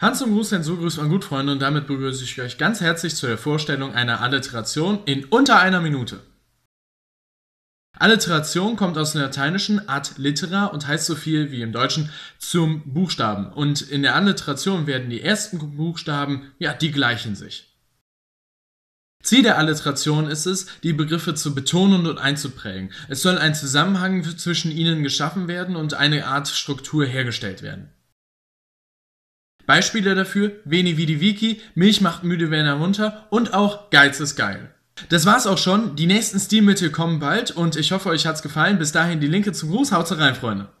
Hans und Russen, so grüßt man Gutfreunde und damit begrüße ich euch ganz herzlich zu der Vorstellung einer Alliteration in unter einer Minute. Alliteration kommt aus dem Lateinischen ad litera und heißt so viel wie im Deutschen zum Buchstaben. Und in der Alliteration werden die ersten Buchstaben, ja, die gleichen sich. Ziel der Alliteration ist es, die Begriffe zu betonen und einzuprägen. Es soll ein Zusammenhang zwischen ihnen geschaffen werden und eine Art Struktur hergestellt werden. Beispiele dafür Veni Vidi Vici, Milch macht müde, wenn er runter und auch Geiz ist geil. Das war's auch schon. Die nächsten Stilmittel kommen bald und ich hoffe, euch hat's gefallen. Bis dahin die Linke zum Gruß. Haut rein, Freunde.